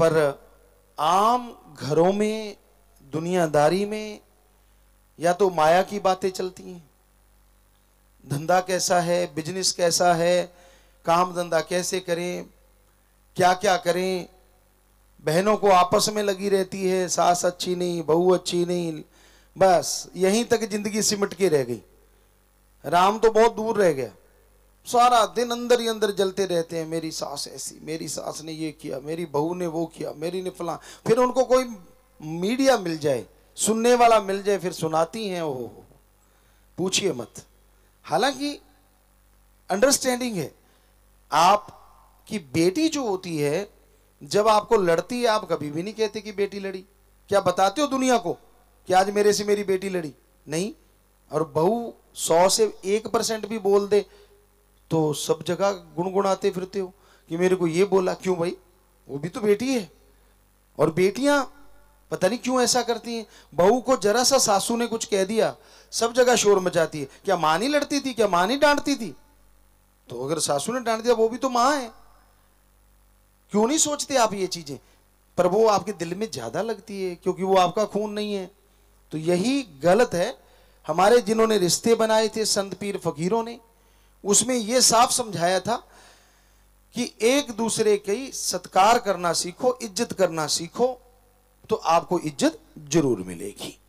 पर आम घरों में दुनियादारी में या तो माया की बातें चलती हैं धंधा कैसा है बिजनेस कैसा है काम धंधा कैसे करें क्या क्या करें बहनों को आपस में लगी रहती है सास अच्छी नहीं बहू अच्छी नहीं बस यहीं तक जिंदगी सिमट के रह गई राम तो बहुत दूर रह गया सारा दिन अंदर ही अंदर जलते रहते हैं मेरी सास ऐसी मेरी सास ने ये किया मेरी बहू ने वो किया मेरी ने फला फिर उनको कोई मीडिया मिल जाए सुनने वाला मिल जाए फिर सुनाती हैं ओ पूछिए मत हालांकि अंडरस्टैंडिंग है आप की बेटी जो होती है जब आपको लड़ती है आप कभी भी नहीं कहते कि बेटी लड़ी क्या बताते हो दुनिया को कि आज मेरे से मेरी बेटी लड़ी नहीं और बहू सौ से एक परसेंट भी बोल दे तो सब जगह गुणगुणाते फिरते हो कि मेरे को ये बोला क्यों भाई वो भी तो बेटी है और बेटियां पता नहीं क्यों ऐसा करती हैं बहू को जरा सा सासू ने कुछ कह दिया सब जगह शोर मचाती है क्या माँ नहीं लड़ती थी क्या माँ नहीं डांटती थी तो अगर सासू ने डांट दिया वो भी तो माँ है क्यों नहीं सोचते आप ये चीजें पर वो आपके दिल में ज्यादा लगती है क्योंकि वो आपका खून नहीं है तो यही गलत है हमारे जिन्होंने रिश्ते बनाए थे संत पीर फकीरों ने उसमें यह साफ समझाया था कि एक दूसरे के सत्कार करना सीखो इज्जत करना सीखो तो आपको इज्जत जरूर मिलेगी